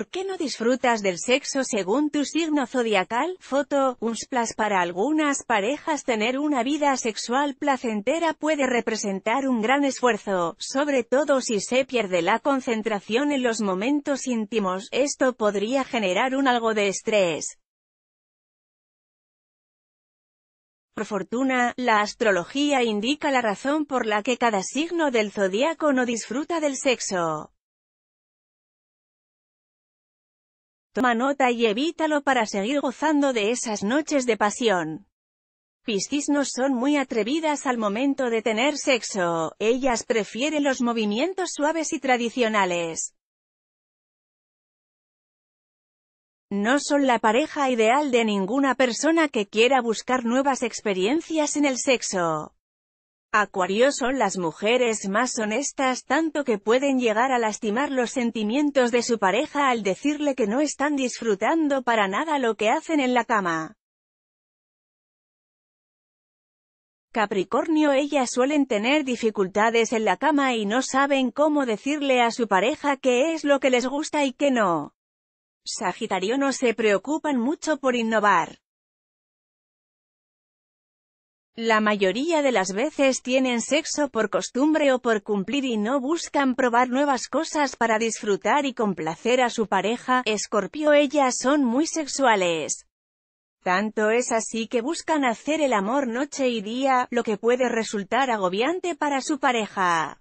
¿Por qué no disfrutas del sexo según tu signo zodiacal? Foto, un para algunas parejas tener una vida sexual placentera puede representar un gran esfuerzo, sobre todo si se pierde la concentración en los momentos íntimos, esto podría generar un algo de estrés. Por fortuna, la astrología indica la razón por la que cada signo del zodiaco no disfruta del sexo. Toma nota y evítalo para seguir gozando de esas noches de pasión. Piscis no son muy atrevidas al momento de tener sexo, ellas prefieren los movimientos suaves y tradicionales. No son la pareja ideal de ninguna persona que quiera buscar nuevas experiencias en el sexo. Acuario son las mujeres más honestas tanto que pueden llegar a lastimar los sentimientos de su pareja al decirle que no están disfrutando para nada lo que hacen en la cama. Capricornio ellas suelen tener dificultades en la cama y no saben cómo decirle a su pareja qué es lo que les gusta y qué no. Sagitario no se preocupan mucho por innovar. La mayoría de las veces tienen sexo por costumbre o por cumplir y no buscan probar nuevas cosas para disfrutar y complacer a su pareja. Escorpio ellas son muy sexuales. Tanto es así que buscan hacer el amor noche y día, lo que puede resultar agobiante para su pareja.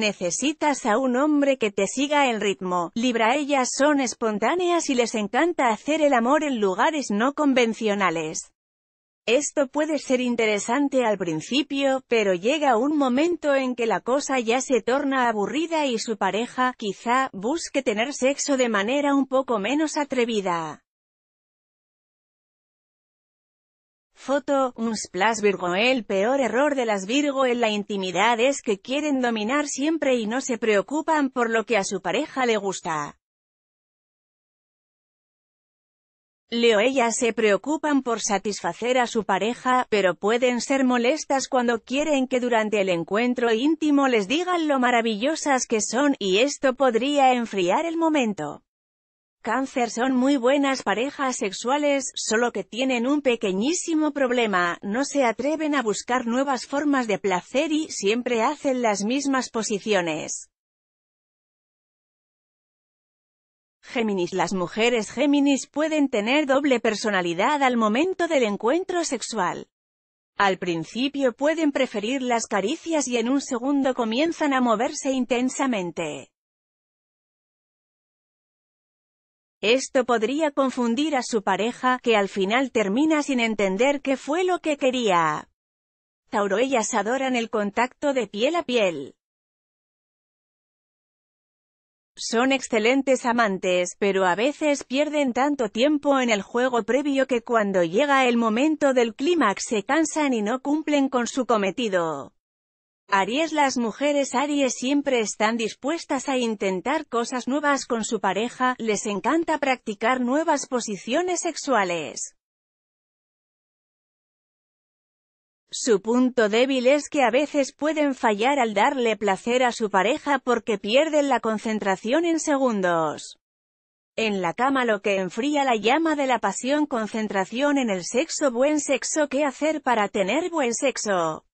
Necesitas a un hombre que te siga el ritmo. Libra ellas son espontáneas y les encanta hacer el amor en lugares no convencionales. Esto puede ser interesante al principio, pero llega un momento en que la cosa ya se torna aburrida y su pareja, quizá, busque tener sexo de manera un poco menos atrevida. Foto, un splash Virgo El peor error de las Virgo en la intimidad es que quieren dominar siempre y no se preocupan por lo que a su pareja le gusta. Leo ellas se preocupan por satisfacer a su pareja, pero pueden ser molestas cuando quieren que durante el encuentro íntimo les digan lo maravillosas que son, y esto podría enfriar el momento. Cáncer son muy buenas parejas sexuales, solo que tienen un pequeñísimo problema, no se atreven a buscar nuevas formas de placer y siempre hacen las mismas posiciones. Géminis Las mujeres Géminis pueden tener doble personalidad al momento del encuentro sexual. Al principio pueden preferir las caricias y en un segundo comienzan a moverse intensamente. Esto podría confundir a su pareja, que al final termina sin entender qué fue lo que quería. Tauro ellas adoran el contacto de piel a piel. Son excelentes amantes, pero a veces pierden tanto tiempo en el juego previo que cuando llega el momento del clímax se cansan y no cumplen con su cometido. Aries Las mujeres Aries siempre están dispuestas a intentar cosas nuevas con su pareja, les encanta practicar nuevas posiciones sexuales. Su punto débil es que a veces pueden fallar al darle placer a su pareja porque pierden la concentración en segundos. En la cama lo que enfría la llama de la pasión concentración en el sexo buen sexo ¿Qué hacer para tener buen sexo?